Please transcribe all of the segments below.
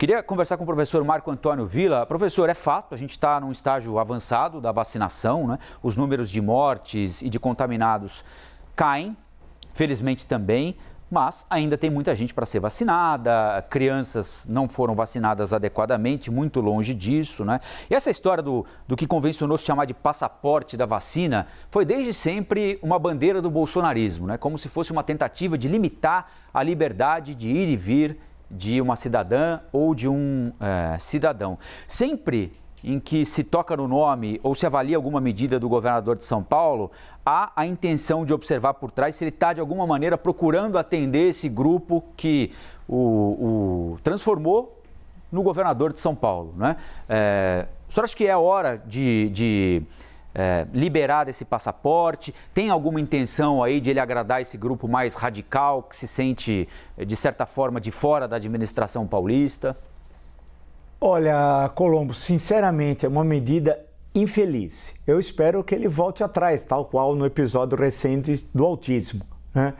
Queria conversar com o professor Marco Antônio Vila. Professor, é fato, a gente está num estágio avançado da vacinação, né? Os números de mortes e de contaminados caem, felizmente também, mas ainda tem muita gente para ser vacinada, crianças não foram vacinadas adequadamente, muito longe disso, né? E essa história do, do que convencionou se chamar de passaporte da vacina foi desde sempre uma bandeira do bolsonarismo, né? Como se fosse uma tentativa de limitar a liberdade de ir e vir de uma cidadã ou de um é, cidadão. Sempre em que se toca no nome ou se avalia alguma medida do governador de São Paulo, há a intenção de observar por trás se ele está, de alguma maneira, procurando atender esse grupo que o, o transformou no governador de São Paulo. Né? É, o senhor acha que é hora de, de é, liberar esse passaporte? Tem alguma intenção aí de ele agradar esse grupo mais radical que se sente, eh, de certa forma, de fora da administração paulista? Olha, Colombo, sinceramente, é uma medida infeliz. Eu espero que ele volte atrás, tal qual no episódio recente do autismo. Né?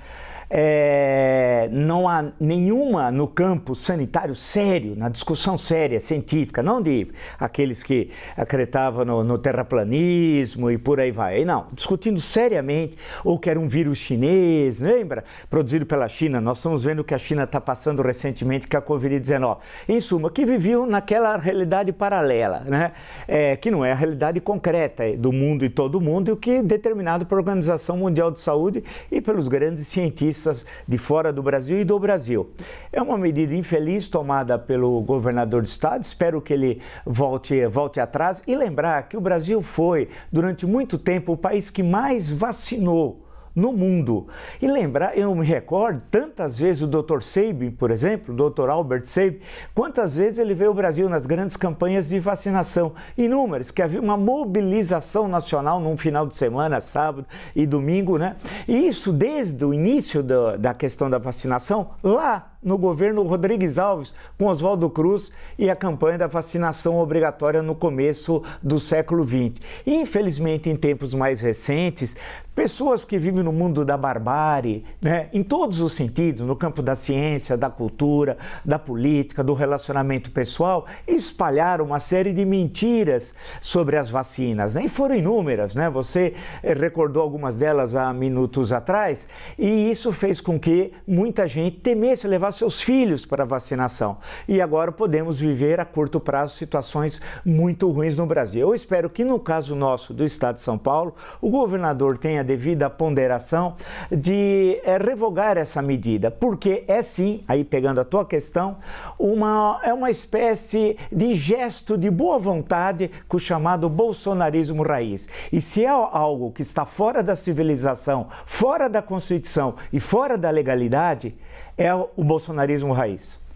É, não há nenhuma no campo sanitário sério, na discussão séria, científica, não de aqueles que acreditavam no, no terraplanismo e por aí vai. Não, discutindo seriamente ou que era um vírus chinês, lembra? Produzido pela China. Nós estamos vendo que a China está passando recentemente com a Covid-19. Em suma, que viviam naquela realidade paralela, né? É, que não é a realidade concreta do mundo e todo mundo, e o que é determinado pela Organização Mundial de Saúde e pelos grandes cientistas turistas de fora do Brasil e do Brasil. É uma medida infeliz tomada pelo governador do estado, espero que ele volte, volte atrás e lembrar que o Brasil foi, durante muito tempo, o país que mais vacinou no mundo. E lembrar, eu me recordo tantas vezes o Dr. Seib, por exemplo, o Dr. Albert Seib, quantas vezes ele veio ao Brasil nas grandes campanhas de vacinação, inúmeras, que havia uma mobilização nacional num final de semana, sábado e domingo, né? E isso desde o início da, da questão da vacinação lá no governo Rodrigues Alves com Oswaldo Cruz e a campanha da vacinação obrigatória no começo do século XX. E, infelizmente, em tempos mais recentes, pessoas que vivem no mundo da barbárie, né, em todos os sentidos, no campo da ciência, da cultura, da política, do relacionamento pessoal, espalharam uma série de mentiras sobre as vacinas. Né, e foram inúmeras, né? Você eh, recordou algumas delas há minutos atrás, e isso fez com que muita gente temesse levar levar seus filhos para vacinação. E agora podemos viver a curto prazo situações muito ruins no Brasil. Eu espero que no caso nosso do estado de São Paulo, o governador tenha devida ponderação de eh, revogar essa medida, porque é sim, aí pegando a tua questão, uma, é uma espécie de gesto de boa vontade com o chamado bolsonarismo raiz. E se é algo que está fora da civilização, fora da Constituição e fora da legalidade, é o bolsonarismo raiz.